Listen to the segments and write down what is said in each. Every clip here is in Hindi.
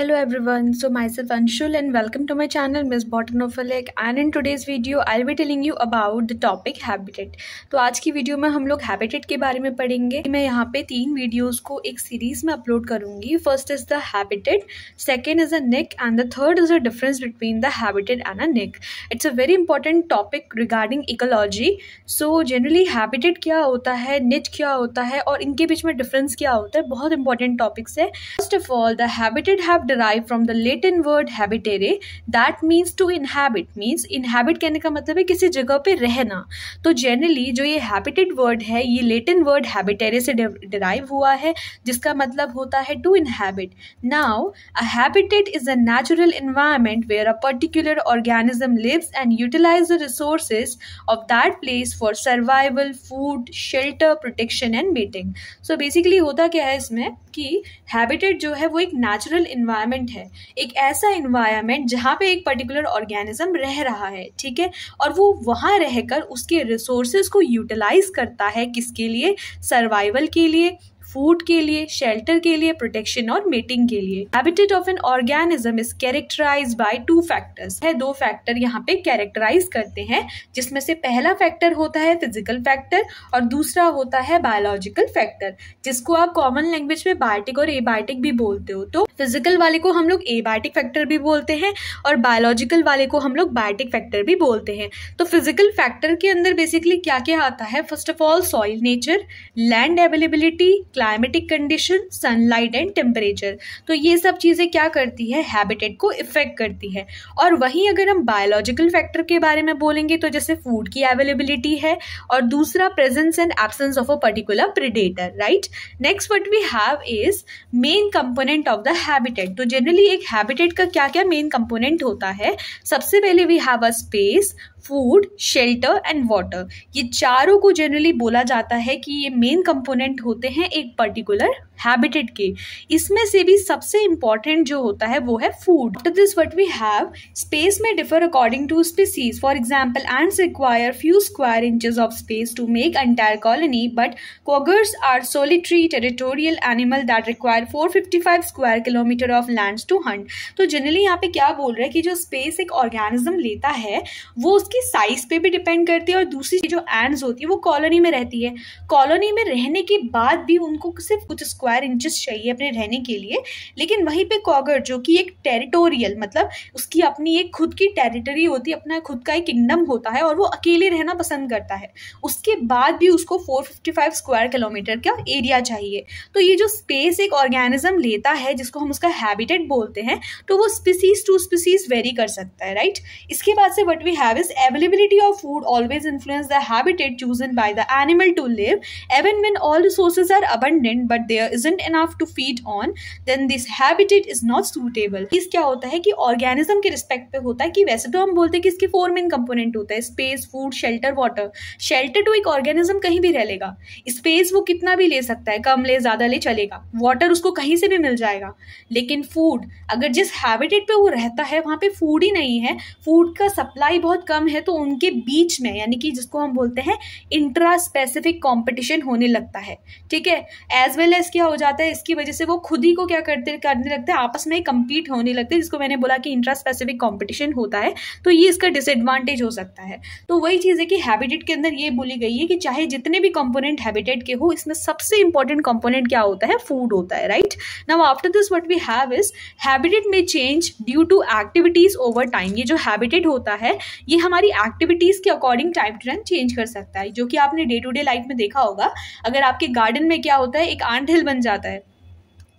Hello everyone, so myself Anshul and welcome to my channel Miss Botanophilic and in today's video I'll be telling you about the topic habitat. तो आज की video में हम लोग habitat के बारे में पढ़ेंगे मैं यहाँ पे तीन वीडियोस को एक सीरीज में अपलोड करूँगी first is the habitat, second is a neck and the third is a difference between the habitat and a neck. It's a very important topic regarding ecology. So generally habitat क्या होता है निच क्या होता है और इनके बीच में डिफरेंस क्या होता है बहुत इंपॉर्टेंट टॉपिक्स है first of all the habitat have derived from the Latin word habitere that means to inhabit means inhabit कहने का मतलब है किसी जगह पे रहना तो generally जो ये habited word है ये Latin word habitere से derived हुआ है जिसका मतलब होता है to inhabit now a habitat is a natural environment where a particular organism lives and utilize the resources of that place for survival food shelter protection and mating so basically होता क्या है इसमें कि habitat जो है वो एक natural environment इन्वायरमेंट है एक ऐसा इन्वायरमेंट जहाँ पे एक पर्टिकुलर ऑर्गेनिज्म रह रहा है ठीक है और वो वहाँ रहकर उसके रिसोर्सेज को यूटिलाइज करता है किसके लिए सर्वाइवल के लिए फूड के लिए शेल्टर के लिए प्रोटेक्शन और मेटिंग के लिए habitat of an organism is characterise by two factors है दो फैक्टर यहाँ पे कैरेक्टराइज करते हैं जिसमें से पहला फैक्टर होता है फिजिकल फैक्टर और दूसरा होता है बायोलॉजिकल फैक्टर जिसको आप कॉमन लैंग्वेज में बायोटिक और एबायोटिक भी बोलते हो तो फिजिकल वाले को हम लोग एबायोटिक फैक्टर भी बोलते हैं और बायोलॉजिकल वाले को हम लोग बायोटिक फैक्टर भी बोलते हैं तो फिजिकल फैक्टर के अंदर बेसिकली क्या क्या आता है first of all soil nature land availability climatic condition sunlight and temperature तो ये सब चीज़ें क्या करती है हैबिटेट को इफ़ेक्ट करती है और वहीं अगर हम बायोलॉजिकल फैक्टर के बारे में बोलेंगे तो जैसे फूड की अवेलेबिलिटी है और दूसरा presence and absence of a particular predator right next what we have is main component of the habitat तो जनरली एक हैबिटेट का क्या क्या मेन कंपोनेंट होता है सबसे पहले we have a space food shelter and water ये चारों को जनरली बोला जाता है कि ये मेन कंपोनेंट होते हैं एक पर्टिकुलर हैबिटेट के इसमें से भी सबसे इंपॉर्टेंट जो होता है वो है food after this what we have space may differ according to species for example ants require few square inches of space to make entire colony but cougars are solitary territorial animal that require five square kilometre of land to hunt तो जनरली यहाँ पे क्या बोल रहे हैं कि जो स्पेस एक ऑर्गेनिज्म लेता है वो उसकी साइज पे भी डिपेंड करती है और दूसरी जो एंड होती है वो कॉलोनी में रहती है कॉलोनी में रहने के बाद भी उनको सिर्फ कुछ स्क्वायर स्क्वायर इंचेस चाहिए अपने रहने के लिए लेकिन वहीं पे कॉगर जो कि एक टेरिटोरियल मतलब उसकी अपनी एक खुद की टेरिटरी होती है अपना खुद का एक किंगडम होता है और वो अकेले रहना पसंद करता है उसके बाद भी उसको फोर स्क्वायर किलोमीटर का एरिया चाहिए तो ये जो स्पेस एक ऑर्गेनिज्म लेता है जिसको हम उसका हैबिटेट बोलते हैं तो वो स्पीसीज टू स्पीसीज वेरी कर सकता है राइट इसके बाद से what we have is availability of food always influence the habitat chosen by the animal to live even when all resources are abundant but there is isn't enough to feed on then this habitat is not suitable इस क्या होता है कि ऑर्गेनिज्म के रिस्पेक्ट पे होता है कि वैसे तो हम बोलते हैं कि इसके फोर मेन कंपोनेंट होता है space food shelter water shelter to एक ऑर्गेनिज्म कहीं भी रह लेगा स्पेस वो कितना भी ले सकता है कम ले ज़्यादा ले चलेगा वाटर उसको कहीं से भी मिल जाएगा लेकिन फूड अगर जिस हैबिटेट पे वो रहता है वहां पे फूड ही नहीं है फूड का सप्लाई बहुत कम है तो उनके बीच में यानी कि जिसको हम बोलते हैं इंट्रा स्पेसिफिक कॉम्पिटिशन होने लगता है ठीक है एज वेल एज क्या हो जाता है इसकी वजह से वो खुद ही को क्या करते करने लगते हैं आपस में कम्पीट होने लगते हैं जिसको मैंने बोला कि इंट्रा स्पेसिफिक कॉम्पिटिशन होता है तो ये इसका डिसएडवांटेज हो सकता है तो वही चीज़ है कि हैबिटेट के अंदर ये बोली गई है कि चाहे जितने भी कॉम्पोनेंट हैबिटेट के हो इसमें सबसे इंपॉर्टेंट कॉम्पोनेंट क्या होता है फूड होता है right now after this what we have is habitat may change due to activities over time ये जो हैबिटेट होता है ये हमारी एक्टिविटीज़ के according time to time change कर सकता है जो कि आपने डे टू डे लाइफ में देखा होगा अगर आपके गार्डन में क्या होता है एक आंट हिल बन बन जाता है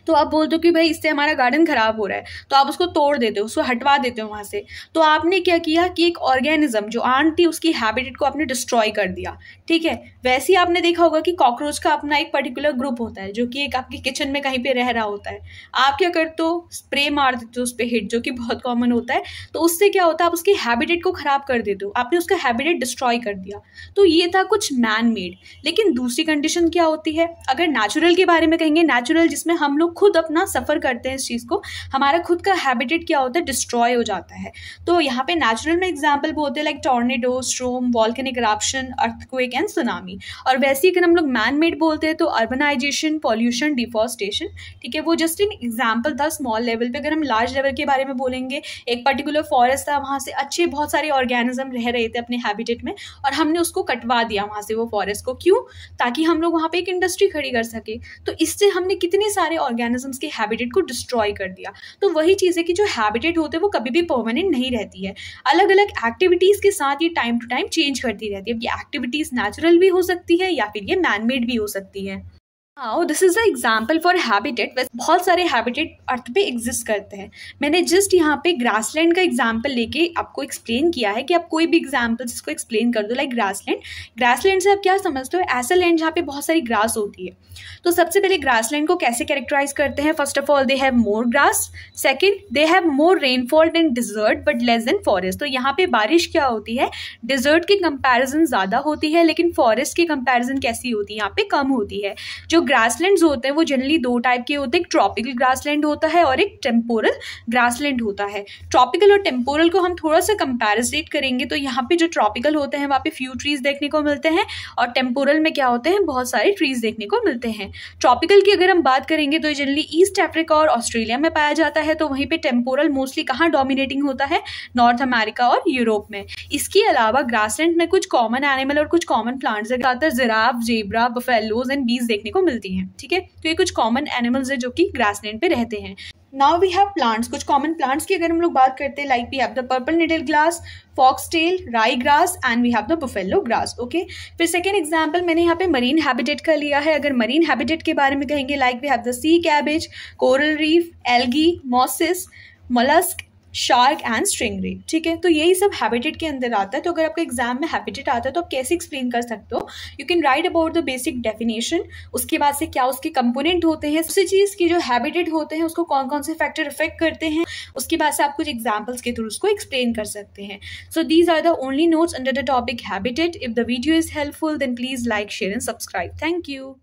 तो आप बोलते हो कि भाई इससे हमारा गार्डन ख़राब हो रहा है तो आप उसको तोड़ देते हो उसको हटवा देते हो वहाँ से तो आपने क्या किया कि एक ऑर्गेनिज्म जो आंट थी उसकी हैबिटेट को आपने डिस्ट्रॉय कर दिया ठीक है वैसे ही आपने देखा होगा कि कॉकरोच का अपना एक पर्टिकुलर ग्रुप होता है जो कि एक आपके किचन में कहीं पर रह रहा होता है आप क्या करते हो स्प्रे मार देते हो उस पर हिट जो कि बहुत कॉमन होता है तो उससे क्या होता है आप उसकी हैबिटेट को ख़राब कर देते हो आपने उसका हैबिटेट डिस्ट्रॉय कर दिया तो ये था कुछ मैन मेड लेकिन दूसरी कंडीशन क्या होती है अगर नेचुरल के बारे में कहेंगे नेचुरल जिसमें हम लोग लोग खुद अपना सफ़र करते हैं इस चीज़ को हमारा खुद का हैबिटेट क्या होता है डिस्ट्रॉय हो जाता है तो यहाँ पे नेचुरल में एग्जाम्पल वो होते हैं like tornado storm volcanic eruption earthquake and tsunami और वैसे ही अगर हम लोग मैन मेड बोलते हैं तो अर्बनाइजेशन पॉल्यूशन डिफॉरस्टेशन ठीक है वो जस्ट इन एग्जाम्पल था स्मॉल लेवल पर अगर हम लार्ज लेवल के बारे में बोलेंगे एक पर्टिकुलर फॉरेस्ट था वहाँ से अच्छे बहुत सारे ऑर्गेनिज्म रह रहे थे अपने हैबिटेट में और हमने उसको कटवा दिया वहाँ से वो फॉरेस्ट को क्यों ताकि हम लोग वहाँ पर एक इंडस्ट्री खड़ी कर सके तो इससे हमने कितने सारे ऑर्गेन ऑर्गेनिजम्स के हैबिटेट को डिस्ट्रॉय कर दिया तो वही चीज़ है कि जो हैबिटेट होते हैं वो कभी भी परमानेंट नहीं रहती है अलग अलग एक्टिविटीज़ के साथ ये टाइम टू टाइम चेंज करती रहती है अब ये एक्टिविटीज़ नेचुरल भी हो सकती है या फिर ये मैनमेड भी हो सकती है how this is the example for habitat वैसे बहुत सारे हैबिटेट अर्थ पे एग्जिस्ट करते हैं मैंने जस्ट यहाँ पे ग्रासलैंड का एग्जाम्पल लेके आपको एक्सप्लेन किया है कि आप कोई भी एग्जाम्पल जिसको एक्सप्लेन कर दो लाइक ग्रासलैंड ग्रासलैंड से आप क्या समझते हो ऐसा लैंड जहाँ पे बहुत सारी ग्रास होती है तो सबसे पहले ग्रासलैंड को कैसे कैरेक्टराइज करते हैं first of all they have more grass second they have more rainfall than desert but less than forest तो यहाँ पे बारिश क्या होती है डिजर्ट के कंपेरिजन ज़्यादा होती है लेकिन फॉरेस्ट के कंपेरिजन कैसी होती है यहाँ पे कम होती है जो ग्रासलैंड होते हैं वो जनरली दो टाइप के होते हैं एक ट्रॉपिकल ग्रासलैंड होता है और एक टेम्पोरल ग्रासलैंड होता है ट्रॉपिकल और टेम्पोरल को हम थोड़ा सा कंपेरिजेट करेंगे तो यहाँ पे जो ट्रॉपिकल होते हैं वहाँ पे फ्यू ट्रीज देखने को मिलते हैं और टेम्पोरल में क्या होते हैं बहुत सारे ट्रीज देखने को मिलते हैं ट्रॉपिकल की अगर हम बात करेंगे तो जनरली ईस्ट अफ्रीका और ऑस्ट्रेलिया में पाया जाता है तो वहीं पर टेम्पोरल मोस्टली कहाँ डोमिनेटिंग होता है नॉर्थ अमेरिका और यूरोप में इसके अलावा ग्रासलैंड में कुछ कॉमन एनिमल और कुछ कॉमन प्लांट्स ज़्यादातर giraffe zebra buffaloes and bees देखने को मिलती हैं ठीक है तो ये कुछ कॉमन एनिमल्स है जो कि ग्रासलैंड पे रहते हैं नाउ वी हैव प्लांट्स कुछ कॉमन प्लांट्स की अगर हम लोग बात करते हैं like we have the purple needle grass foxtail rye grass and we have the buffalo grass okay फिर सेकेंड एग्जाम्पल मैंने यहाँ पे मरीन हैबिटेट का लिया है अगर मरीन हैबिटेट के बारे में कहेंगे like we have the sea cabbage coral reef algae mosses mollusc shark and stingray ठीक है तो यही सब हैबिटेट के अंदर आता है तो अगर आपका एग्जाम में हैबिटेट आता है तो आप कैसे एक्सप्लेन कर सकते हो you can write about the basic definition उसके बाद से क्या उसके कंपोनेंट होते हैं उसी चीज़ की जो हैबिटेट होते हैं उसको कौन कौन से फैक्टर इफेक्ट करते हैं उसके बाद से आप कुछ एग्जाम्पल्स के थ्रू उसको एक्सप्लेन कर सकते हैं so these are the only notes under the topic habitat if the video is helpful then please like share and subscribe thank you